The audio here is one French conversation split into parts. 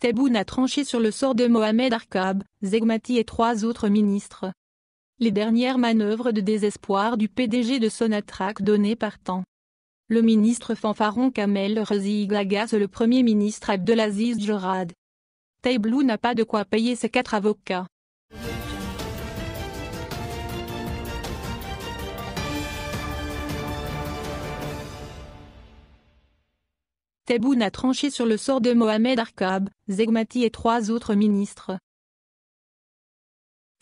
Tebboune a tranché sur le sort de Mohamed Arkab, Zegmati et trois autres ministres. Les dernières manœuvres de désespoir du PDG de Sonatrak données par temps. Le ministre fanfaron Kamel Rezig agace le premier ministre Abdelaziz Jorad. Tebboune n'a pas de quoi payer ses quatre avocats. Tebboune a tranché sur le sort de Mohamed Arkab, Zegmati et trois autres ministres.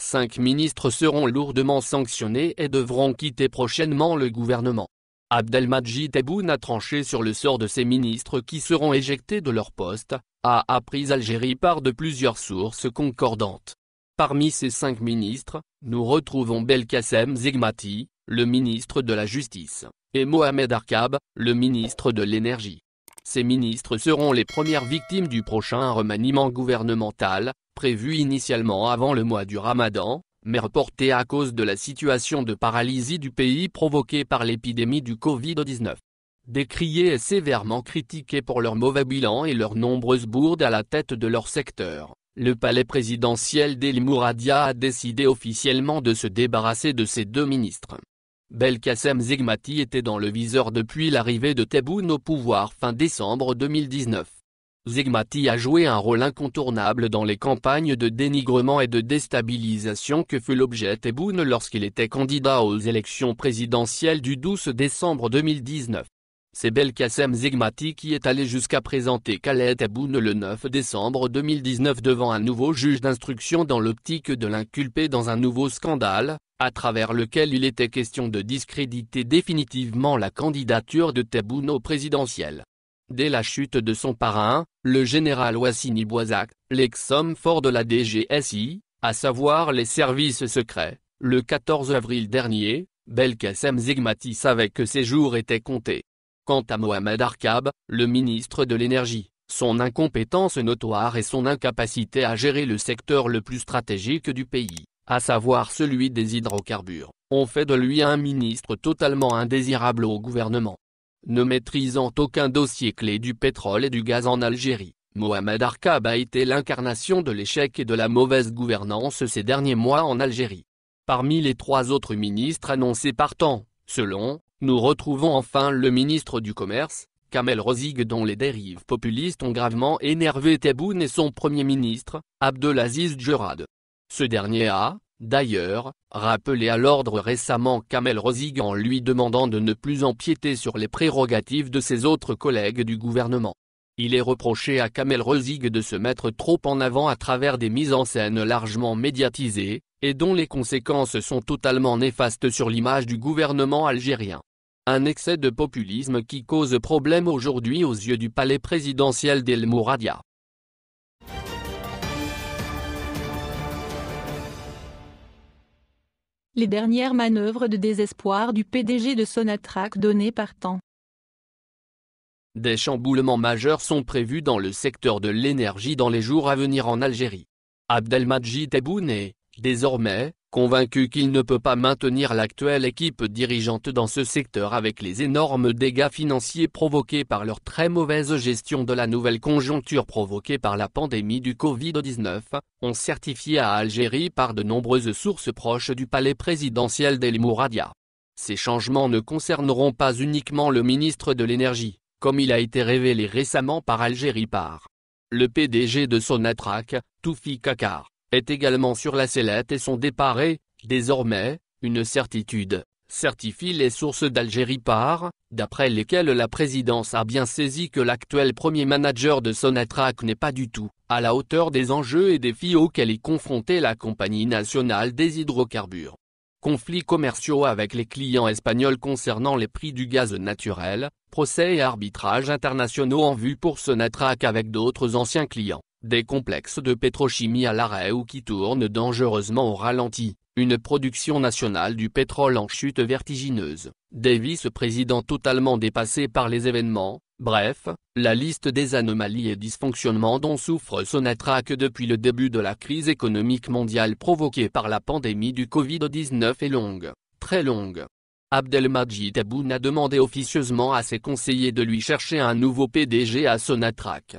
Cinq ministres seront lourdement sanctionnés et devront quitter prochainement le gouvernement. Abdelmajid Tebboune a tranché sur le sort de ces ministres qui seront éjectés de leur poste, a appris Algérie par de plusieurs sources concordantes. Parmi ces cinq ministres, nous retrouvons Belkacem Zegmati, le ministre de la Justice, et Mohamed Arkab, le ministre de l'Énergie. Ces ministres seront les premières victimes du prochain remaniement gouvernemental, prévu initialement avant le mois du ramadan, mais reporté à cause de la situation de paralysie du pays provoquée par l'épidémie du Covid-19. Décriés et sévèrement critiqués pour leur mauvais bilan et leurs nombreuses bourdes à la tête de leur secteur, le palais présidentiel d'El Mouradia a décidé officiellement de se débarrasser de ces deux ministres. Belkacem Zegmati était dans le viseur depuis l'arrivée de Tebboune au pouvoir fin décembre 2019. Zegmati a joué un rôle incontournable dans les campagnes de dénigrement et de déstabilisation que fut l'objet Tebboune lorsqu'il était candidat aux élections présidentielles du 12 décembre 2019. C'est Belkacem Zegmati qui est allé jusqu'à présenter Khaled Taboun le 9 décembre 2019 devant un nouveau juge d'instruction dans l'optique de l'inculper dans un nouveau scandale, à travers lequel il était question de discréditer définitivement la candidature de Taboun au présidentiel. Dès la chute de son parrain, le général Wassini Boisac, l'ex-homme fort de la DGSI, à savoir les services secrets, le 14 avril dernier, Belkacem Zigmati savait que ses jours étaient comptés. Quant à Mohamed Arkab, le ministre de l'Énergie, son incompétence notoire et son incapacité à gérer le secteur le plus stratégique du pays, à savoir celui des hydrocarbures, ont fait de lui un ministre totalement indésirable au gouvernement. Ne maîtrisant aucun dossier clé du pétrole et du gaz en Algérie, Mohamed Arkab a été l'incarnation de l'échec et de la mauvaise gouvernance ces derniers mois en Algérie. Parmi les trois autres ministres annoncés partant, selon nous retrouvons enfin le ministre du Commerce, Kamel Rozig dont les dérives populistes ont gravement énervé Tebboune et son premier ministre, Abdelaziz Djurad. Ce dernier a, d'ailleurs, rappelé à l'ordre récemment Kamel Rozig en lui demandant de ne plus empiéter sur les prérogatives de ses autres collègues du gouvernement. Il est reproché à Kamel Rozig de se mettre trop en avant à travers des mises en scène largement médiatisées, et dont les conséquences sont totalement néfastes sur l'image du gouvernement algérien. Un excès de populisme qui cause problème aujourd'hui aux yeux du palais présidentiel d'El Mouradia. Les dernières manœuvres de désespoir du PDG de Sonatrach données par temps. Des chamboulements majeurs sont prévus dans le secteur de l'énergie dans les jours à venir en Algérie. Abdelmadjid Tebboune est, désormais, convaincu qu'il ne peut pas maintenir l'actuelle équipe dirigeante dans ce secteur avec les énormes dégâts financiers provoqués par leur très mauvaise gestion de la nouvelle conjoncture provoquée par la pandémie du Covid-19, ont certifié à Algérie par de nombreuses sources proches du palais présidentiel d'El Mouradia. Ces changements ne concerneront pas uniquement le ministre de l'Énergie, comme il a été révélé récemment par Algérie par le PDG de Sonatrach, Toufi Kakar est également sur la sellette et son départ est, désormais, une certitude, certifient les sources d'Algérie par, d'après lesquelles la présidence a bien saisi que l'actuel premier manager de Sonatrach n'est pas du tout à la hauteur des enjeux et défis auxquels est confrontée la compagnie nationale des hydrocarbures. Conflits commerciaux avec les clients espagnols concernant les prix du gaz naturel, procès et arbitrages internationaux en vue pour Sonatrach avec d'autres anciens clients des complexes de pétrochimie à l'arrêt ou qui tournent dangereusement au ralenti, une production nationale du pétrole en chute vertigineuse, des vice-présidents totalement dépassés par les événements, bref, la liste des anomalies et dysfonctionnements dont souffre Sonatrach depuis le début de la crise économique mondiale provoquée par la pandémie du Covid-19 est longue, très longue. Abdelmajid Aboun a demandé officieusement à ses conseillers de lui chercher un nouveau PDG à Sonatrach.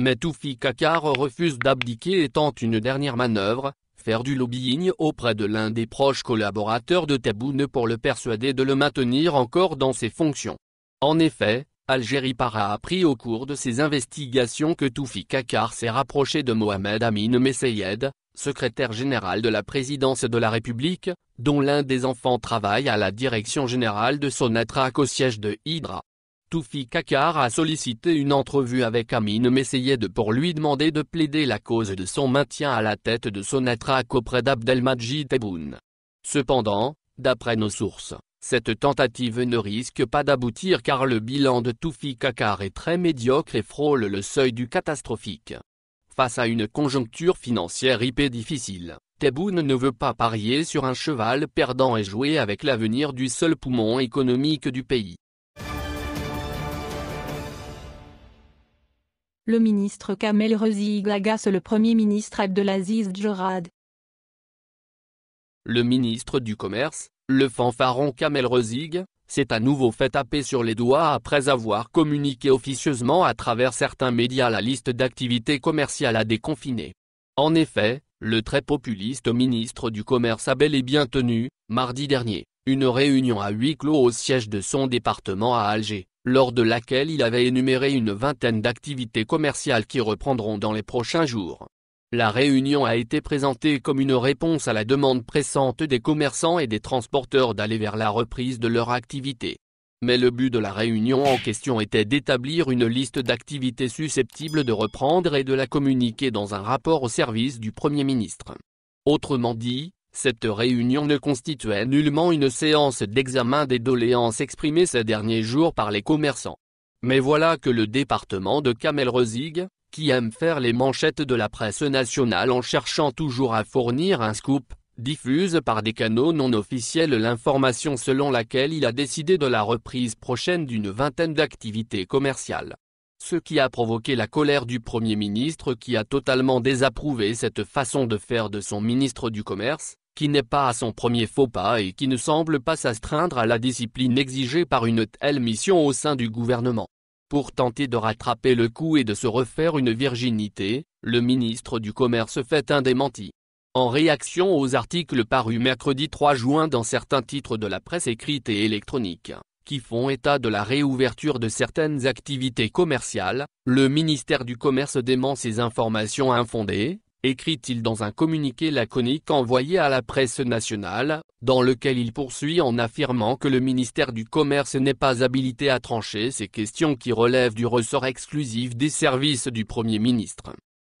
Mais Toufi Kakar refuse d'abdiquer et tente une dernière manœuvre, faire du lobbying auprès de l'un des proches collaborateurs de Taboune pour le persuader de le maintenir encore dans ses fonctions. En effet, Algérie Para a appris au cours de ses investigations que Toufi Kakar s'est rapproché de Mohamed Amin Messeyed, secrétaire général de la présidence de la République, dont l'un des enfants travaille à la direction générale de Sonatrach au siège de Hydra. Toufi Kakar a sollicité une entrevue avec Amine Messayed pour lui demander de plaider la cause de son maintien à la tête de son Sonatrach auprès d'Abdelmajid Tebboune. Cependant, d'après nos sources, cette tentative ne risque pas d'aboutir car le bilan de Toufi Kakar est très médiocre et frôle le seuil du catastrophique. Face à une conjoncture financière hyper difficile, Tebboune ne veut pas parier sur un cheval perdant et jouer avec l'avenir du seul poumon économique du pays. le ministre Kamel Rezig agace le Premier ministre Abdelaziz Djorad. Le ministre du Commerce, le fanfaron Kamel Rezig, s'est à nouveau fait taper sur les doigts après avoir communiqué officieusement à travers certains médias la liste d'activités commerciales à déconfiner. En effet, le très populiste ministre du Commerce a bel et bien tenu, mardi dernier, une réunion à huis clos au siège de son département à Alger lors de laquelle il avait énuméré une vingtaine d'activités commerciales qui reprendront dans les prochains jours. La réunion a été présentée comme une réponse à la demande pressante des commerçants et des transporteurs d'aller vers la reprise de leur activité. Mais le but de la réunion en question était d'établir une liste d'activités susceptibles de reprendre et de la communiquer dans un rapport au service du Premier ministre. Autrement dit, cette réunion ne constituait nullement une séance d'examen des doléances exprimées ces derniers jours par les commerçants. Mais voilà que le département de Rezig, qui aime faire les manchettes de la presse nationale en cherchant toujours à fournir un scoop, diffuse par des canaux non officiels l'information selon laquelle il a décidé de la reprise prochaine d'une vingtaine d'activités commerciales. Ce qui a provoqué la colère du Premier ministre qui a totalement désapprouvé cette façon de faire de son ministre du Commerce, qui n'est pas à son premier faux pas et qui ne semble pas s'astreindre à la discipline exigée par une telle mission au sein du gouvernement. Pour tenter de rattraper le coup et de se refaire une virginité, le ministre du Commerce fait un démenti. En réaction aux articles parus mercredi 3 juin dans certains titres de la presse écrite et électronique, qui font état de la réouverture de certaines activités commerciales, le ministère du Commerce dément ces informations infondées, écrit-il dans un communiqué laconique envoyé à la presse nationale, dans lequel il poursuit en affirmant que le ministère du Commerce n'est pas habilité à trancher ces questions qui relèvent du ressort exclusif des services du Premier ministre.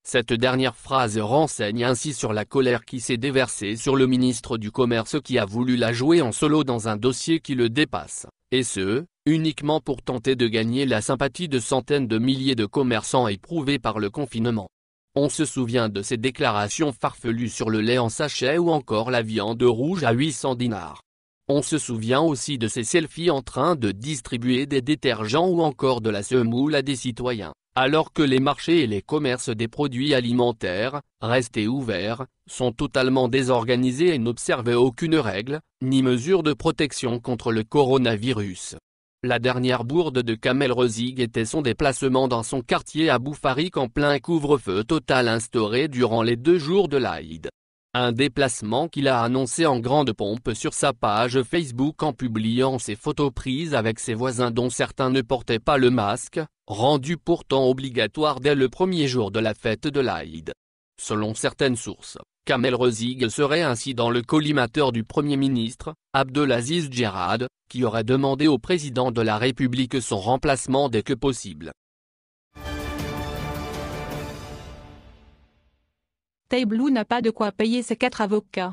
Cette dernière phrase renseigne ainsi sur la colère qui s'est déversée sur le ministre du Commerce qui a voulu la jouer en solo dans un dossier qui le dépasse, et ce, uniquement pour tenter de gagner la sympathie de centaines de milliers de commerçants éprouvés par le confinement. On se souvient de ces déclarations farfelues sur le lait en sachet ou encore la viande rouge à 800 dinars. On se souvient aussi de ces selfies en train de distribuer des détergents ou encore de la semoule à des citoyens, alors que les marchés et les commerces des produits alimentaires, restés ouverts, sont totalement désorganisés et n'observent aucune règle, ni mesure de protection contre le coronavirus. La dernière bourde de Kamel Rezig était son déplacement dans son quartier à Boufarik en plein couvre-feu total instauré durant les deux jours de l'Aïd. Un déplacement qu'il a annoncé en grande pompe sur sa page Facebook en publiant ses photos prises avec ses voisins dont certains ne portaient pas le masque, rendu pourtant obligatoire dès le premier jour de la fête de l'Aïd. Selon certaines sources, Kamel Rezig serait ainsi dans le collimateur du Premier ministre, Abdelaziz Djerad, qui aurait demandé au président de la République son remplacement dès que possible. Taïblou n'a pas de quoi payer ses quatre avocats.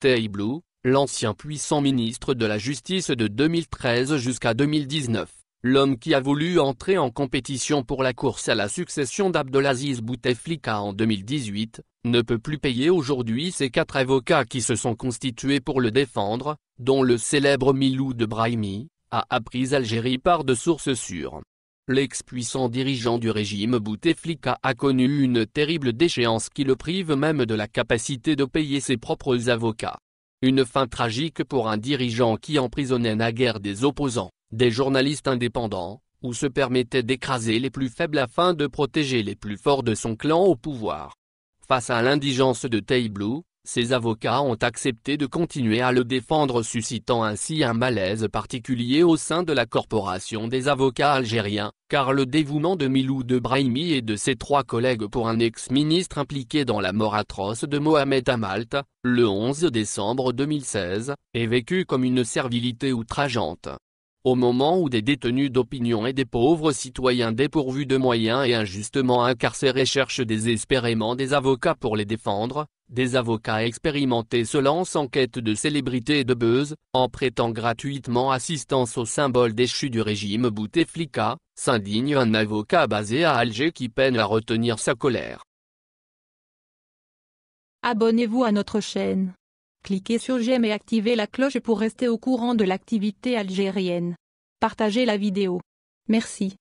Taïblou, l'ancien puissant ministre de la Justice de 2013 jusqu'à 2019, L'homme qui a voulu entrer en compétition pour la course à la succession d'Abdelaziz Bouteflika en 2018, ne peut plus payer aujourd'hui ses quatre avocats qui se sont constitués pour le défendre, dont le célèbre Milou de Brahimi, a appris Algérie par de sources sûres. L'ex-puissant dirigeant du régime Bouteflika a connu une terrible déchéance qui le prive même de la capacité de payer ses propres avocats. Une fin tragique pour un dirigeant qui emprisonnait naguère des opposants des journalistes indépendants, ou se permettait d'écraser les plus faibles afin de protéger les plus forts de son clan au pouvoir. Face à l'indigence de Teiblou, ses avocats ont accepté de continuer à le défendre suscitant ainsi un malaise particulier au sein de la Corporation des avocats algériens, car le dévouement de Milou de Brahimi et de ses trois collègues pour un ex-ministre impliqué dans la mort atroce de Mohamed Amalt, le 11 décembre 2016, est vécu comme une servilité outrageante au moment où des détenus d'opinion et des pauvres citoyens dépourvus de moyens et injustement incarcérés cherchent désespérément des avocats pour les défendre, des avocats expérimentés se lancent en quête de célébrités et de buzz, en prêtant gratuitement assistance au symbole déchu du régime Bouteflika, s'indigne un avocat basé à Alger qui peine à retenir sa colère. Abonnez-vous à notre chaîne. Cliquez sur j'aime et activez la cloche pour rester au courant de l'activité algérienne. Partagez la vidéo. Merci.